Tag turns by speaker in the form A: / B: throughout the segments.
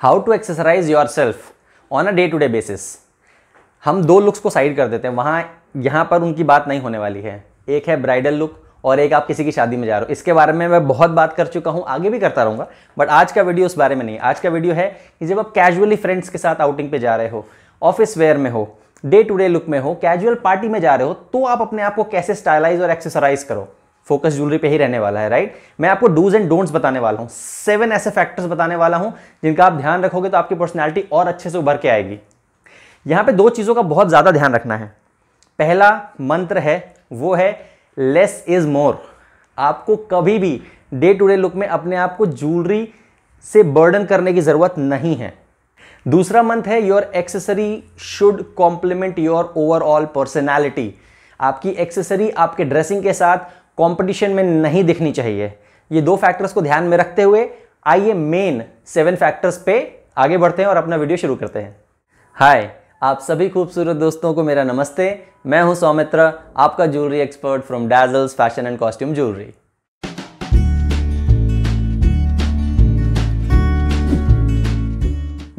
A: How to exercise yourself on a day to day basis हम दो looks को side कर देते हैं वहाँ यहाँ पर उनकी बात नहीं होने वाली है एक है ब्राइडल लुक और एक आप किसी की शादी में जा रहे हो इसके बारे में मैं बहुत बात कर चुका हूँ आगे भी करता रहूँगा बट आज का वीडियो उस बारे में नहीं आज का वीडियो है कि जब आप कैजुअली फ्रेंड्स के साथ आउटिंग पे जा रहे हो ऑफिस वेयर में हो डे टू डे लुक में हो कैजुअल पार्टी में जा रहे हो तो आप अपने आप को कैसे स्टाइलाइज और एक्सेसराइज करो फोकस ज्वेलरी पे ही रहने वाला है राइट मैं आपको डूज एंड डोंट्स बताने वाला हूं सेवन ऐसे फैक्टर्स बताने वाला हूं जिनका आप ध्यान रखोगे तो आपकी पर्सनैलिटी और अच्छे से उभर के आएगी यहां पर दो चीज़ों का बहुत ज़्यादा ध्यान रखना है पहला मंत्र है वो है लेस इज मोर आपको कभी भी डे टू डे लुक में अपने आप को ज्वेलरी से बर्डन करने की ज़रूरत नहीं है दूसरा मंथ है your accessory should complement your overall personality आपकी एक्सेसरी आपके ड्रेसिंग के साथ कंपटीशन में नहीं दिखनी चाहिए ये दो फैक्टर्स को ध्यान में रखते हुए आइए मेन सेवन फैक्टर्स पे आगे बढ़ते हैं और अपना वीडियो शुरू करते हैं हाय आप सभी खूबसूरत दोस्तों को मेरा नमस्ते मैं हूं सौमित्र आपका jewellery expert from डैजल्स fashion and costume jewellery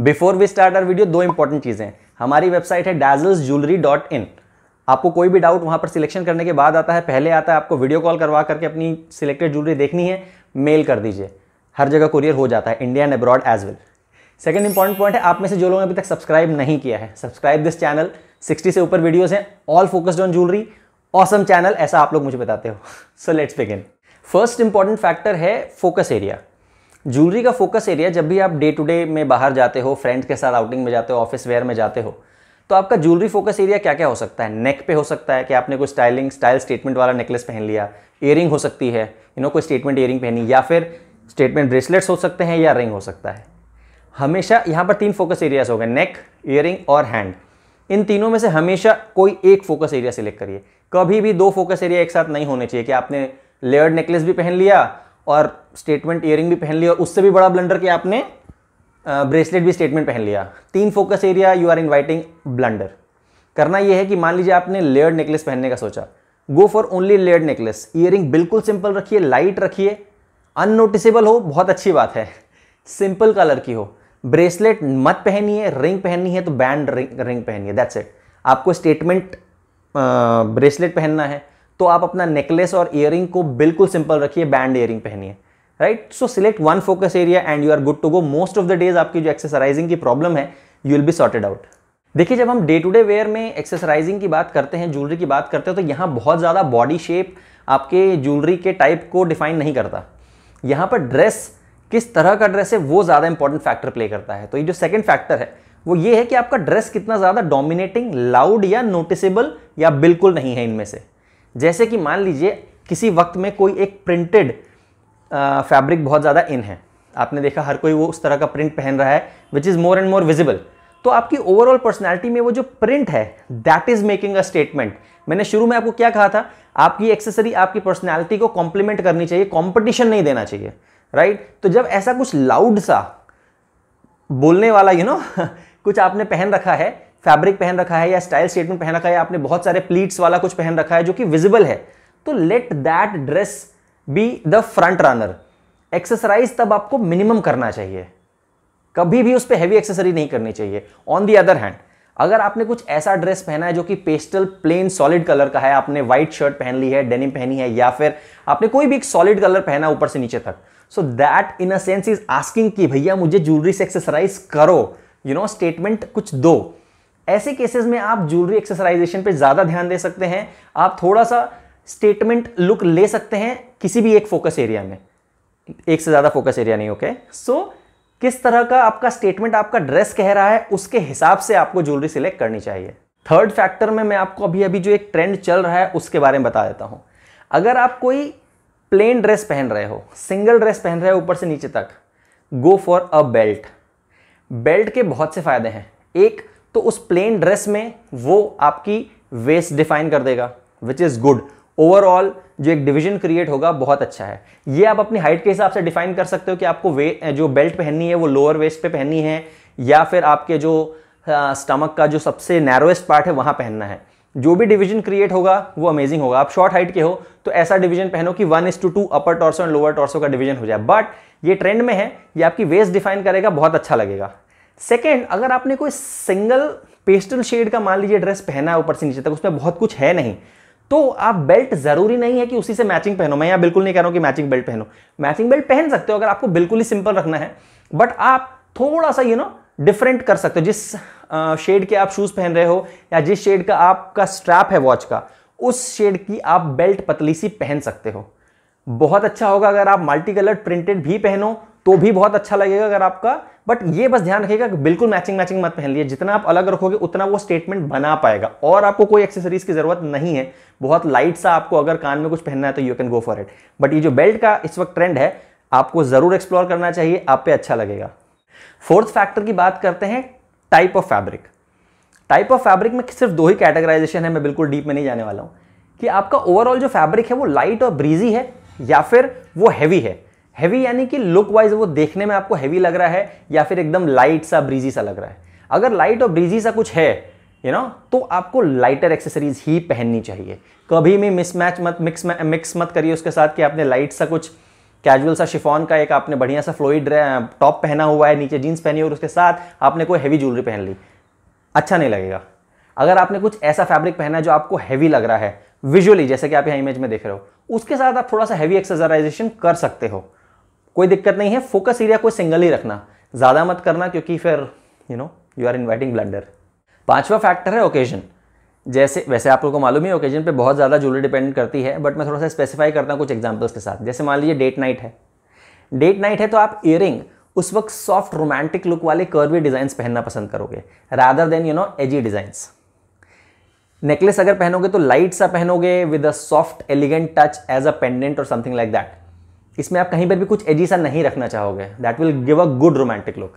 A: before we start our video दो इंपॉर्टेंट चीज़ें हमारी वेबसाइट है ज्वेलरी डॉट इन आपको कोई भी डाउट वहाँ पर सिलेक्शन करने के बाद आता है पहले आता है आपको वीडियो कॉल करवा करके अपनी सिलेक्टेड ज्वेलरी देखनी है मेल कर दीजिए हर जगह कुरियर हो जाता है India and abroad as well second important point है आप में से जो लोगों ने अभी तक सब्सक्राइब नहीं किया है सब्सक्राइब दिस चैनल सिक्सटी से ऊपर वीडियोज़ हैं all focused on jewellery awesome channel ऐसा आप लोग मुझे बताते हो so let's begin first important factor है फोकस एरिया ज्वेलरी का फोकस एरिया जब भी आप डे टू डे में बाहर जाते हो फ्रेंड्स के साथ आउटिंग में जाते हो ऑफिस वेयर में जाते हो तो आपका ज्वेलरी फोकस एरिया क्या क्या हो सकता है नेक पे हो सकता है कि आपने कोई स्टाइलिंग स्टाइल स्टेटमेंट वाला नेकलेस पहन लिया ईयरिंग हो सकती है यू नो कोई स्टेटमेंट ईयरिंग पहनी या फिर स्टेटमेंट ब्रेसलेट्स हो सकते हैं या रिंग हो सकता है हमेशा यहाँ पर तीन फोकस एरियाज हो गए नेक इयरिंग और हैंड इन तीनों में से हमेशा कोई एक फोकस एरिया सिलेक्ट करिए कभी भी दो फोकस एरिया एक साथ नहीं होने चाहिए कि आपने लेयर्ड नेकलेस भी पहन लिया और स्टेटमेंट ईयरिंग भी पहन लिया और उससे भी बड़ा ब्लंडर कि आपने ब्रेसलेट भी स्टेटमेंट पहन लिया तीन focus area you are inviting blunder करना यह है कि मान लीजिए आपने लेयर्ड नेकलेस पहनने का सोचा go for only layered necklace earring बिल्कुल सिंपल रखिए लाइट रखिए अननोटिसेबल हो बहुत अच्छी बात है सिंपल कलर की हो ब्रेसलेट मत पहनिए रिंग पहननी है तो बैंड रिंग रिंग पहनिए दैट्स इट आपको स्टेटमेंट ब्रेसलेट पहनना है तो आप अपना नेकलेस और ईयरिंग को बिल्कुल सिंपल रखिए बैंड ईयरिंग पहनिए right so select one focus area and you are good to go most of the days आपकी जो एक्सरसाइजिंग की प्रॉब्लम है you will be sorted out देखिए जब हम डे टू डे वेयर में एक्सरसाइजिंग की बात करते हैं ज्वेलरी की बात करते हैं तो यहाँ बहुत ज़्यादा बॉडी शेप आपके ज्वेलरी के टाइप को डिफाइन नहीं करता यहाँ पर ड्रेस किस तरह का ड्रेस है वो ज़्यादा इंपॉर्टेंट फैक्टर प्ले करता है तो ये जो सेकेंड फैक्टर है वो ये है कि आपका ड्रेस कितना ज़्यादा डोमिनेटिंग लाउड या नोटिसेबल या बिल्कुल नहीं है इनमें से जैसे कि मान लीजिए किसी वक्त में कोई एक प्रिंटेड फैब्रिक बहुत ज़्यादा इन है आपने देखा हर कोई वो उस तरह का प्रिंट पहन रहा है which is more and more visible तो आपकी ओवरऑल पर्सनैलिटी में वो जो प्रिंट है that is making a statement मैंने शुरू में आपको क्या कहा था आपकी एक्सेसरी आपकी पर्सनैलिटी को कॉम्प्लीमेंट करनी चाहिए कॉम्पिटिशन नहीं देना चाहिए राइट तो जब ऐसा कुछ लाउड सा बोलने वाला यू you नो know, कुछ आपने पहन रखा है फैब्रिक पहन रखा है या स्टाइल स्टेटमेंट पहन रखा है आपने बहुत सारे प्लीट्स वाला कुछ पहन रखा है जो कि विजिबल है तो let that dress be the front runner exercise तब आपको मिनिमम करना चाहिए कभी भी उस पर हैवी एक्सेसरी नहीं करनी चाहिए ऑन दी अदर हैंड अगर आपने कुछ ऐसा ड्रेस पहना है जो कि पेस्टल प्लेन सॉलिड कलर का है आपने व्हाइट शर्ट पहन ली है डेनिम पहनी है या फिर आपने कोई भी एक सॉलिड कलर पहना ऊपर से नीचे तक so that in a sense is asking कि भैया मुझे ज्वेलरी से एक्सरसाइज करो यू नो स्टेटमेंट कुछ दो ऐसे केसेस में आप ज्वेलरी एक्सरसाइजेशन पे ज़्यादा ध्यान दे सकते हैं आप थोड़ा सा स्टेटमेंट लुक ले सकते हैं किसी भी एक फोकस एरिया में एक से ज़्यादा फोकस एरिया नहीं ओके okay? सो so, किस तरह का आपका स्टेटमेंट आपका ड्रेस कह रहा है उसके हिसाब से आपको ज्वेलरी सिलेक्ट करनी चाहिए थर्ड फैक्टर में मैं आपको अभी अभी जो एक ट्रेंड चल रहा है उसके बारे में बता देता हूँ अगर आप कोई प्लेन ड्रेस पहन रहे हो सिंगल ड्रेस पहन रहे हो ऊपर से नीचे तक go for a belt belt के बहुत से फ़ायदे हैं एक तो उस प्लेन ड्रेस में वो आपकी वेस्ट डिफाइन कर देगा विच इज़ गुड ओवरऑल जो एक डिवीजन क्रिएट होगा बहुत अच्छा है ये आप अपनी हाइट के हिसाब से डिफाइन कर सकते हो कि आपको वे जो बेल्ट पहननी है वो लोअर वेस्ट पे पहननी है या फिर आपके जो स्टमक का जो सबसे नैरोएस्ट पार्ट है वहाँ पहनना है जो भी डिवीजन क्रिएट होगा वो अमेजिंग होगा आप शॉर्ट हाइट के हो तो ऐसा डिवीजन पहनो कि one is to two upper torso and lower torso का डिवीजन हो जाए बट ये ट्रेंड में है ये आपकी वेस्ट डिफाइन करेगा बहुत अच्छा लगेगा सेकेंड अगर आपने कोई सिंगल पेस्टल शेड का मान लीजिए ड्रेस पहना है ऊपर से नीचे तक उसमें बहुत कुछ है नहीं तो आप बेल्ट जरूरी नहीं है कि उसी से मैचिंग पहनो मैं यहां बिल्कुल नहीं कह रहा हूं कि मैचिंग बेल्ट पहनो मैचिंग बेल्ट पहन सकते हो अगर आपको बिल्कुल ही सिंपल रखना है बट आप थोड़ा सा यू नो डिफरेंट कर सकते हो जिस शेड के आप शूज़ पहन रहे हो या जिस शेड का आपका स्ट्रैप है वॉच का उस शेड की आप बेल्ट पतली सी पहन सकते हो बहुत अच्छा होगा अगर आप मल्टी कलर प्रिंटेड भी पहनो तो भी बहुत अच्छा लगेगा अगर आपका बट ये बस ध्यान रखिएगा कि बिल्कुल मैचिंग मैचिंग मत पहन लिए जितना आप अलग रखोगे उतना वो स्टेटमेंट बना पाएगा और आपको कोई एक्सेसरीज की जरूरत नहीं है बहुत लाइट सा आपको अगर कान में कुछ पहनना है तो you can go for it but ये जो बेल्ट का इस वक्त ट्रेंड है आपको जरूर एक्सप्लोर करना चाहिए आप पे अच्छा लगेगा फोर्थ फैक्टर की बात करते हैं type of fabric type of fabric में सिर्फ दो ही कैटेगराइजेशन है मैं बिल्कुल डीप में नहीं जाने वाला हूँ कि आपका ओवरऑल जो फैब्रिक है वो लाइट और ब्रीजी है या फिर वो हैवी है हैवी यानी कि लुक वाइज वो देखने में आपको हैवी लग रहा है या फिर एकदम लाइट सा ब्रीजी सा लग रहा है अगर लाइट और ब्रीजी सा कुछ है यू you नो know, तो आपको लाइटर एक्सेसरीज ही पहननी चाहिए कभी भी मिसमैच मत मिक्स मिक्स मत करिए उसके साथ कि आपने लाइट सा कुछ कैजुअल सा शिफॉन का एक आपने बढ़िया सा फ्लोइड टॉप पहना हुआ है नीचे जीन्स पहनी और उसके साथ आपने कोई हैवी ज्वेलरी पहन ली अच्छा नहीं लगेगा अगर आपने कुछ ऐसा फैब्रिक पहना है जो आपको हैवी लग रहा है विजुअली जैसे कि आप यहाँ इमेज में देख रहे हो उसके साथ आप थोड़ा सा हैवी एक्सरसाइजेशन कर सकते हो कोई दिक्कत नहीं है फोकस एरिया कोई सिंगल ही रखना ज़्यादा मत करना क्योंकि फिर you know you are inviting blunder पांचवा फैक्टर है ओकेजन जैसे वैसे आप लोगों को मालूम ही ओकेजन पे बहुत ज़्यादा ज्वेलरी डिपेंड करती है बट मैं थोड़ा सा स्पेसिफाई करता हूँ कुछ एग्जाम्पल्स के साथ जैसे मान लीजिए डेट नाइट है डेट नाइट है तो आप ईयरिंग उस वक्त सॉफ्ट रोमांटिक लुक वाले कर्वी डिज़ाइंस पहनना पसंद करोगे rather than you know edgy designs necklace अगर पहनोगे तो लाइट सा पहनोगे with a soft elegant touch as a pendant और समथिंग लाइक दैट इसमें आप कहीं पर भी कुछ एजीसा नहीं रखना चाहोगे that will give a good romantic look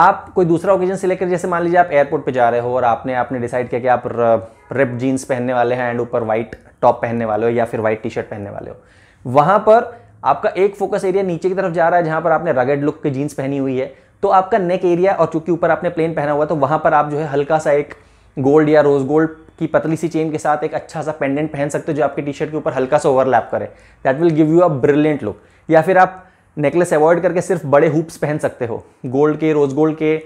A: आप कोई दूसरा ओकेजन से लेकर जैसे मान लीजिए आप एयरपोर्ट पे जा रहे हो और आपने आपने डिसाइड किया कि आप रिप जीन्स पहनने वाले हैं एंड ऊपर वाइट टॉप पहनने वाले हो या फिर वाइट टी शर्ट पहनने वाले हो वहाँ पर आपका एक फोकस एरिया नीचे की तरफ जा रहा है जहाँ पर आपने रगेड लुक की जीन्स पहनी हुई है तो आपका नेक एरिया और चूंकि ऊपर आपने प्लेन पहना हुआ तो वहाँ पर आप जो है हल्का सा एक गोल्ड या रोज़ गोल्ड की पतली सी चेन के साथ एक अच्छा सा पेंडेंट पहन सकते हो जो आपके टी शर्ट के ऊपर हल्का सा ओवरलैप करे that will give you a brilliant look या फिर आप नेकलेस अवॉइड करके सिर्फ बड़े हुप्स पहन सकते हो गोल्ड के रोज़ गोल्ड के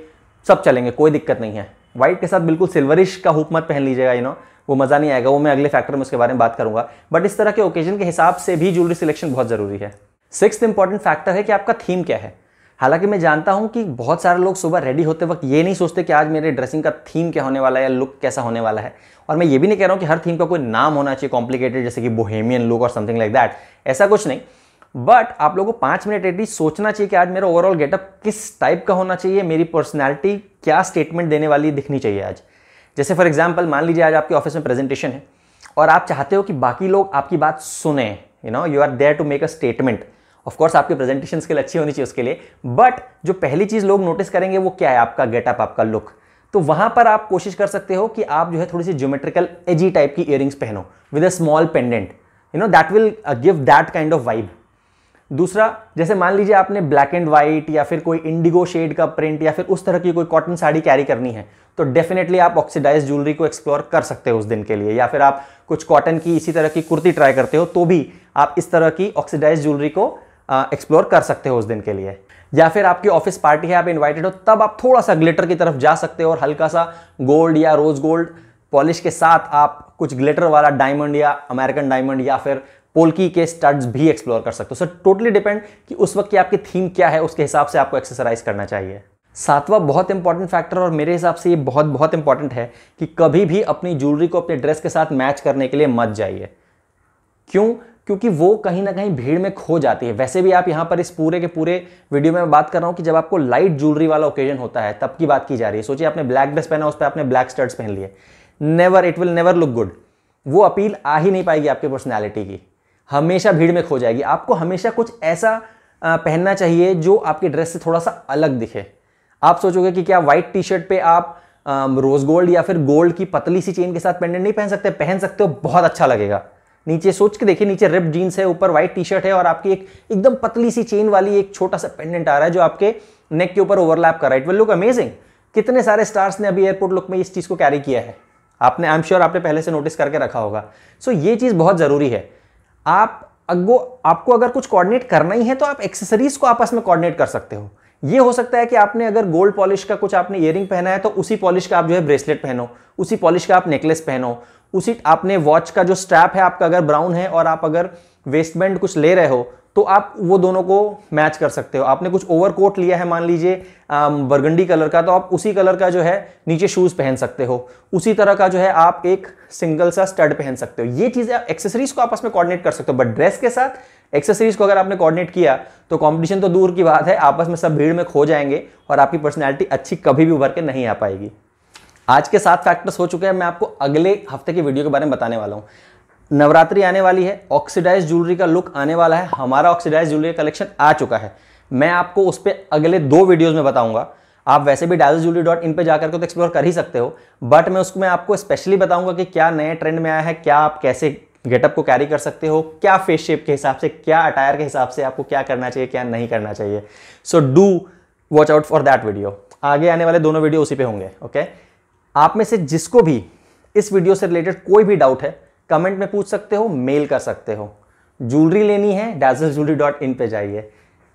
A: सब चलेंगे कोई दिक्कत नहीं है वाइट के साथ बिल्कुल सिल्वरिश का हुप मत पहन लीजिएगा यू नो वो मज़ा नहीं आएगा वो मैं अगले फैक्टर में उसके बारे में बात करूंगा बट इस तरह के ओकेजन के हिसाब से भी ज्वेलरी सिलेक्शन बहुत ज़रूरी है सिक्स इंपॉर्टेंट फैक्टर है कि आपका थीम क्या है हालांकि मैं जानता हूं कि बहुत सारे लोग सुबह रेडी होते वक्त ये नहीं सोचते कि आज मेरे ड्रेसिंग का थीम क्या होने वाला है या लुक कैसा होने वाला है और मैं ये भी नहीं कह रहा हूँ कि हर थीम का कोई नाम होना चाहिए कॉम्प्लिकेटेड जैसे कि बोहेमियन लुक और समथिंग लाइक दैट ऐसा कुछ नहीं बट आप लोगों को पाँच मिनट एटलीस्ट सोचना चाहिए कि आज मेरा ओवरऑल गेटअप किस टाइप का होना चाहिए मेरी पर्सनैलिटी क्या स्टेटमेंट देने वाली दिखनी चाहिए आज जैसे फॉर एग्जाम्पल मान लीजिए आज आपके ऑफिस में प्रेजेंटेशन है और आप चाहते हो कि बाकी लोग आपकी बात सुने you know you are there to make a statement of course आपकी प्रेजेंटेशन स्किल अच्छी होनी चाहिए उसके लिए बट जो पहली चीज़ लोग नोटिस करेंगे वो क्या है आपका गेटअप आपका लुक तो वहां पर आप कोशिश कर सकते हो कि आप जो है थोड़ी सी ज्योमेट्रिकल एजी टाइप की इयरिंग्स पहनो with a small pendant you know that will give that kind of vibe दूसरा जैसे मान लीजिए आपने ब्लैक एंड व्हाइट या फिर कोई इंडिगो शेड का प्रिंट या फिर उस तरह की कोई कॉटन साड़ी कैरी करनी है तो डेफिनेटली आप ऑक्सीडाइज ज्वेलरी को एक्सप्लोर कर सकते हो उस दिन के लिए या फिर आप कुछ कॉटन की इसी तरह की कुर्ती ट्राई करते हो तो भी आप इस तरह की ऑक्सीडाइज ज्वेलरी को एक्सप्लोर कर सकते हो उस दिन के लिए या फिर आपकी ऑफिस पार्टी है आप इन्वाइटेड हो तब आप थोड़ा सा ग्लिटर की तरफ जा सकते हो और हल्का सा गोल्ड या रोज गोल्ड पॉलिश के साथ आप कुछ ग्लिटर वाला डायमंड या अमेरिकन डायमंड या फिर पोल्की के स्टड्स भी एक्सप्लोर कर सकते हो सो टोटली डिपेंड कि उस वक्त की आपकी थीम क्या है उसके हिसाब से आपको एक्सरसाइज करना चाहिए सातवां बहुत इंपॉर्टेंट फैक्टर और मेरे हिसाब से ये बहुत बहुत इंपॉर्टेंट है कि कभी भी अपनी ज्वेलरी को अपने ड्रेस के साथ मैच करने के लिए मत जाइए क्यों क्योंकि वो कहीं ना कहीं भीड़ में खो जाती है वैसे भी आप यहाँ पर इस पूरे के पूरे वीडियो में बात कर रहा हूँ कि जब आपको लाइट ज्वेलरी वाला ओकेजन होता है तब की बात की जा रही है सोचिए आपने ब्लैक ड्रेस पहना उस पर आपने ब्लैक स्टर्ट्स पहन लिए never it will never look good वो अपील आ ही नहीं पाएगी आपकी पर्सनैलिटी की हमेशा भीड़ में खो जाएगी आपको हमेशा कुछ ऐसा पहनना चाहिए जो आपके ड्रेस से थोड़ा सा अलग दिखे आप सोचोगे कि क्या वाइट टी शर्ट पर आप रोज़ गोल्ड या फिर गोल्ड की पतली सी चेन के साथ पेंडेंट नहीं पहन सकते पहन सकते हो बहुत अच्छा लगेगा नीचे सोच के देखिए नीचे रिप जीन्स है ऊपर व्हाइट टी शर्ट है और आपकी एक एकदम पतली सी चेन वाली एक छोटा सा पेंडेंट आ रहा है जो आपके नेक के ऊपर ओवरलैप कर रहा है इट विल लुक अमेजिंग कितने सारे स्टार्स ने अभी एयरपोर्ट लुक में इस चीज़ को कैरी किया है आपने आई एम श्योर आपने पहले से नोटिस करके रखा होगा सो so, ये चीज़ बहुत ज़रूरी है आप अगो आपको अगर कुछ कोऑर्डिनेट करना ही है तो आप एक्सेसरीज को आपस में कोऑर्डिनेट कर सकते हो ये हो सकता है कि आपने अगर गोल्ड पॉलिश का कुछ आपने ईयरिंग पहना है तो उसी पॉलिश का आप जो है ब्रेसलेट पहनो उसी पॉलिश का आप नेकलेस पहनो उसी आपने वॉच का जो स्ट्रैप है आपका अगर ब्राउन है और आप अगर वेस्टबैंड कुछ ले रहे हो तो आप वो दोनों को मैच कर सकते हो आपने कुछ ओवरकोट लिया है मान लीजिए बरगंडी कलर का तो आप उसी कलर का जो है नीचे शूज़ पहन सकते हो उसी तरह का जो है आप एक सिंगल सा स्टड पहन सकते हो ये चीज़ें एक्सेसरीज को आपस में कोऑर्डिनेट कर सकते हो बट ड्रेस के साथ एक्सेसरीज को अगर आपने कोऑर्डिनेट किया तो कॉम्पिटिशन तो दूर की बात है आपस में सब भीड़ में खो जाएंगे और आपकी पर्सनैलिटी अच्छी कभी भी उभर के नहीं आ पाएगी आज के सात फैक्टर्स हो चुके हैं मैं आपको अगले हफ्ते की वीडियो के बारे में बताने वाला हूँ नवरात्रि आने वाली है ऑक्सीडाइज ज्वेलरी का लुक आने वाला है हमारा ऑक्सीडाइज ज्वेलरी कलेक्शन आ चुका है मैं आपको उस पर अगले दो वीडियोज़ में बताऊंगा आप वैसे भी डायल ज्वेलरी डॉट इन पर जाकर के तो एक्सप्लोर कर ही सकते हो बट मैं उसमें आपको स्पेशली बताऊंगा कि क्या नए ट्रेंड में आया है क्या आप कैसे गेटअप को कैरी कर सकते हो क्या फेस शेप के हिसाब से क्या अटायर के हिसाब से आपको क्या करना चाहिए क्या नहीं करना चाहिए so do watch out for that video आगे आने वाले दोनों वीडियो उसी पर होंगे ओके okay? आप में से जिसको भी इस वीडियो से रिलेटेड कोई भी डाउट है कमेंट में पूछ सकते हो मेल कर सकते हो ज्वेलरी लेनी है डैजल ज्वेलरी डॉट इन पर जाइए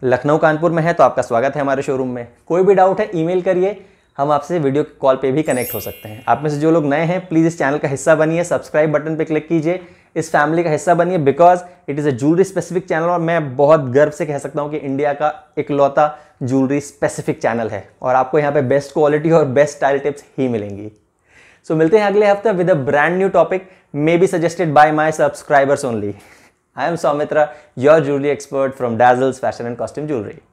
A: लखनऊ कानपुर में है तो आपका स्वागत है हमारे शोरूम में कोई भी डाउट है ईमेल करिए हम आपसे वीडियो कॉल पे भी कनेक्ट हो सकते हैं आप में से जो लोग नए हैं प्लीज़ इस चैनल का हिस्सा बनिए सब्सक्राइब बटन पे क्लिक कीजिए इस फैमिली का हिस्सा बनिए because it is a jewellery specific channel और मैं बहुत गर्व से कह सकता हूँ कि इंडिया का इकलौता ज्वेलरी स्पेसिफिक चैनल है और आपको यहाँ पे बेस्ट क्वालिटी और बेस्ट स्टाइल टिप्स ही मिलेंगी सो so, मिलते हैं अगले हफ्ते with a brand new topic may be suggested by my subscribers only I am Saumitra your jewellery expert from डैजल्स fashion and costume jewellery